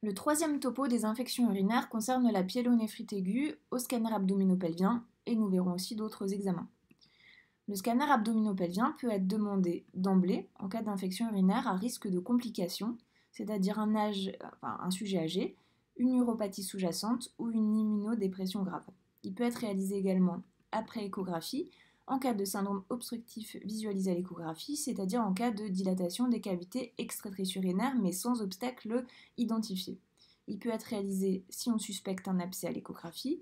Le troisième topo des infections urinaires concerne la piélonéphrite aiguë au scanner abdominopelvien et nous verrons aussi d'autres examens. Le scanner abdominopelvien peut être demandé d'emblée en cas d'infection urinaire à risque de complications, c'est-à-dire un, un, sujet âgé, une neuropathie sous-jacente ou une immunodépression grave. Il peut être réalisé également après échographie en cas de syndrome obstructif visualisé à l'échographie, c'est-à-dire en cas de dilatation des cavités extratrisurinaires mais sans obstacle identifié. Il peut être réalisé si on suspecte un abcès à l'échographie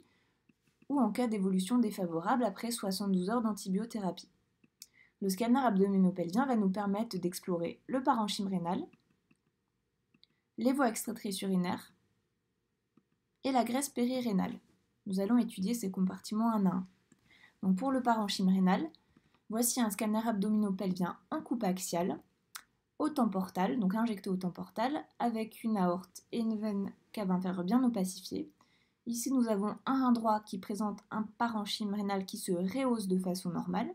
ou en cas d'évolution défavorable après 72 heures d'antibiothérapie. Le scanner abdominopelvien va nous permettre d'explorer le parenchyme rénal, les voies extratrisurinaires et la graisse périrénale. Nous allons étudier ces compartiments un à un pour le parenchyme rénal, voici un scanner abdominopelvien en coupe axiale, au temps portal, donc injecté au temps portal, avec une aorte et une veine cave inférieure bien opacifiée. Ici, nous avons un rein droit qui présente un parenchyme rénal qui se rehausse de façon normale.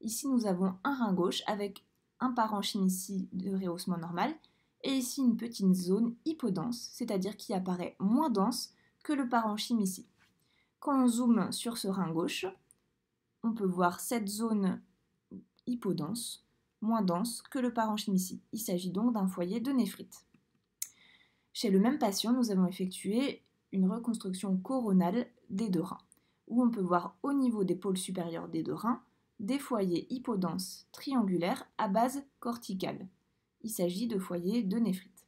Ici, nous avons un rein gauche avec un parenchyme ici de rehaussement normal. Et ici, une petite zone hypodense, c'est-à-dire qui apparaît moins dense que le parenchyme ici. Quand on zoome sur ce rein gauche, on peut voir cette zone hypodense moins dense que le ici. Il s'agit donc d'un foyer de néphrite. Chez le même patient, nous avons effectué une reconstruction coronale des deux reins, où on peut voir au niveau des pôles supérieurs des deux reins des foyers hypodenses triangulaires à base corticale. Il s'agit de foyers de néphrite.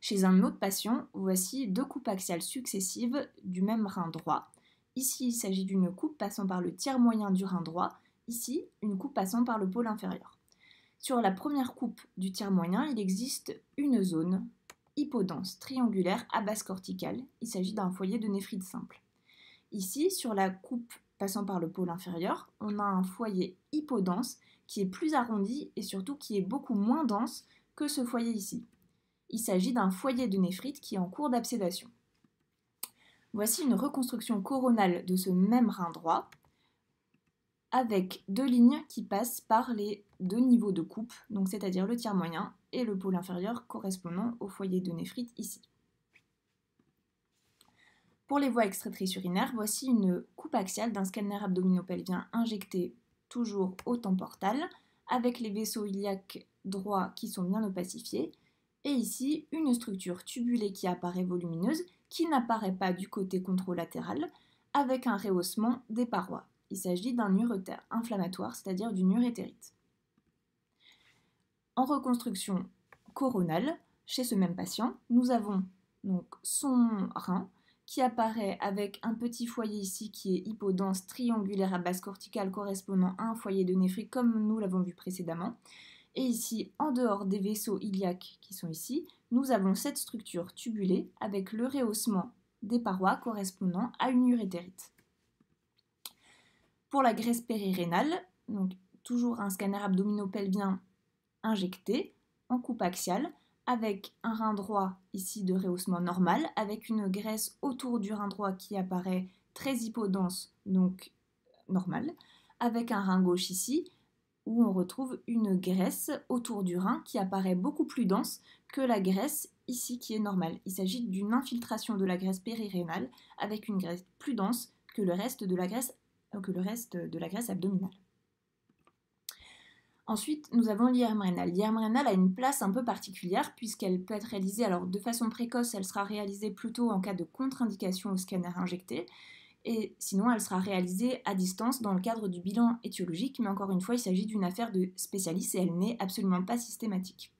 Chez un autre patient, voici deux coupes axiales successives du même rein droit, Ici, il s'agit d'une coupe passant par le tiers moyen du rein droit, ici, une coupe passant par le pôle inférieur. Sur la première coupe du tiers moyen, il existe une zone hypodense triangulaire à base corticale. Il s'agit d'un foyer de néphrite simple. Ici, sur la coupe passant par le pôle inférieur, on a un foyer hypodense qui est plus arrondi et surtout qui est beaucoup moins dense que ce foyer ici. Il s'agit d'un foyer de néphrite qui est en cours d'absédation. Voici une reconstruction coronale de ce même rein droit avec deux lignes qui passent par les deux niveaux de coupe, donc c'est-à-dire le tiers moyen et le pôle inférieur correspondant au foyer de néphrite ici. Pour les voies extraitrices urinaires, voici une coupe axiale d'un scanner abdominopelvien injecté toujours au temps portal, avec les vaisseaux iliaques droits qui sont bien opacifiés et ici une structure tubulée qui apparaît volumineuse, qui n'apparaît pas du côté contralatéral, avec un rehaussement des parois. Il s'agit d'un urethère inflammatoire, c'est-à-dire d'une urétérite. En reconstruction coronale, chez ce même patient, nous avons donc son rein qui apparaît avec un petit foyer ici qui est hypodense triangulaire à base corticale correspondant à un foyer de néphrite comme nous l'avons vu précédemment. Et ici, en dehors des vaisseaux iliaques qui sont ici, nous avons cette structure tubulée avec le rehaussement des parois correspondant à une urétérite. Pour la graisse périrénale, donc toujours un scanner abdominopelvien injecté en coupe axiale avec un rein droit ici de rehaussement normal, avec une graisse autour du rein droit qui apparaît très hypodense, donc normale, avec un rein gauche ici où on retrouve une graisse autour du rein qui apparaît beaucoup plus dense que la graisse ici qui est normale. Il s'agit d'une infiltration de la graisse périrénale avec une graisse plus dense que le reste de la graisse, euh, abdominale. Ensuite, nous avons l'IRM rénale. L'IRM rénale a une place un peu particulière puisqu'elle peut être réalisée alors de façon précoce, elle sera réalisée plutôt en cas de contre-indication au scanner injecté, et sinon elle sera réalisée à distance dans le cadre du bilan étiologique, mais encore une fois, il s'agit d'une affaire de spécialiste et elle n'est absolument pas systématique.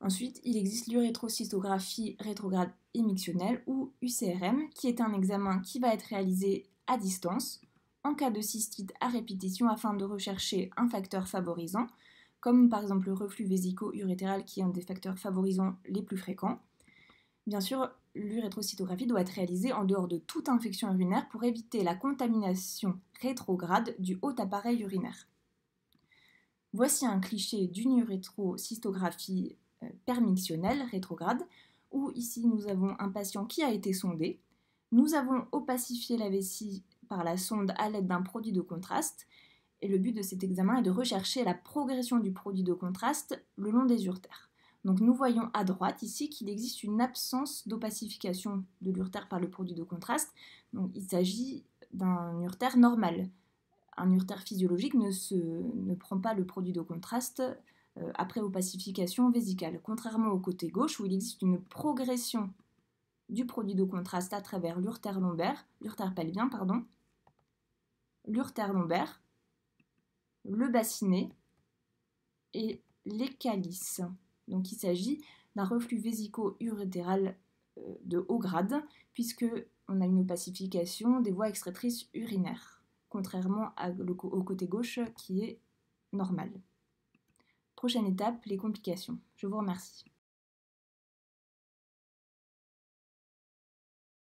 Ensuite, il existe l'urétrocytographie rétrograde émictionnelle ou UCRM, qui est un examen qui va être réalisé à distance en cas de cystite à répétition afin de rechercher un facteur favorisant, comme par exemple le reflux vésico-urétéral qui est un des facteurs favorisants les plus fréquents Bien sûr, l'urétrocytographie doit être réalisée en dehors de toute infection urinaire pour éviter la contamination rétrograde du haut appareil urinaire. Voici un cliché d'une urétrocytographie euh, permictionnelle rétrograde, où ici nous avons un patient qui a été sondé. Nous avons opacifié la vessie par la sonde à l'aide d'un produit de contraste, et le but de cet examen est de rechercher la progression du produit de contraste le long des urtères. Donc nous voyons à droite ici qu'il existe une absence d'opacification de l'urtère par le produit de contraste. il s'agit d'un urtère normal. Un urtère physiologique ne, prend pas le produit de contraste euh, après opacification vésicale, contrairement au côté gauche où il existe une progression du produit de contraste à travers l'urtère lombaire, l'urtère pelvien, pardon, l'urtère lombaire, le bassinet et les calices. Donc il s'agit d'un reflux vésico-urétéral euh, de haut grade, puisque on a une opacification des voies excrétrices urinaires, contrairement au côté gauche qui est normal. Prochaine étape, les complications. Je vous remercie.